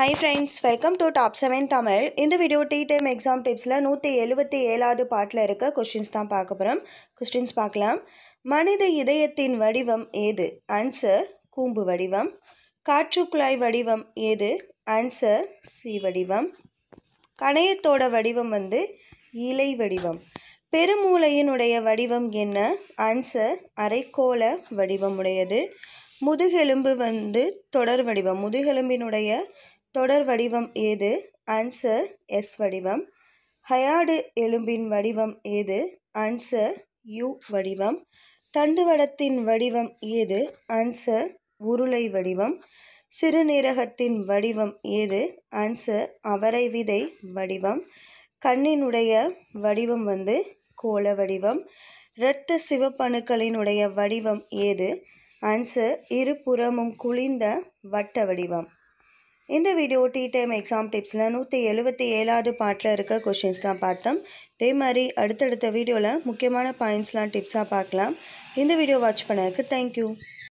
high friends welcome to top seven Tamil இந்த video tea time exam டிப்ஸில் நூற்றி எழுபத்தி ஏழாவது பாட்டில் இருக்க கொஸ்டின்ஸ் தான் பார்க்க போகிறோம் கொஸ்டின்ஸ் பார்க்கலாம் மனித இதயத்தின் வடிவம் ஏது ஆன்சர் கூம்பு வடிவம் காற்றுக்குழாய் வடிவம் ஏது ஆன்சர் சி வடிவம் கணையத்தோட வடிவம் வந்து இலை வடிவம் பெருமூளையினுடைய வடிவம் என்ன ஆன்சர் அரைக்கோள வடிவம் உடையது முதுகெலும்பு வந்து தொடர் வடிவம் முதுகெலும்பினுடைய தொடர் வடிவம் ஏது ஆன்சர் எஸ் வடிவம் ஹயாடு எலும்பின் வடிவம் ஏது ஆன்சர் யூ வடிவம் தண்டுவடத்தின் வடிவம் ஏது ஆன்சர் உருளை வடிவம் சிறுநீரகத்தின் வடிவம் ஏது ஆன்சர் அவரை விதை வடிவம் கண்ணினுடைய வடிவம் வந்து கோள வடிவம் இரத்த சிவப்பணுக்களினுடைய வடிவம் ஏது ஆன்சர் இருபுறமும் குளிர்ந்த வட்ட வடிவம் இந்த வீடியோ டீ டைம் எக்ஸாம் டிப்ஸில் நூற்றி எழுபத்தி ஏழாவது பாட்டில் இருக்க கொஷின்ஸ் தான் பார்த்தோம் இதே மாதிரி அடுத்தடுத்த வீடியோவில் முக்கியமான பாயிண்ட்ஸ்லாம் டிப்ஸாக பார்க்கலாம் இந்த வீடியோ வாட்ச் பண்ணதுக்கு தேங்க்யூ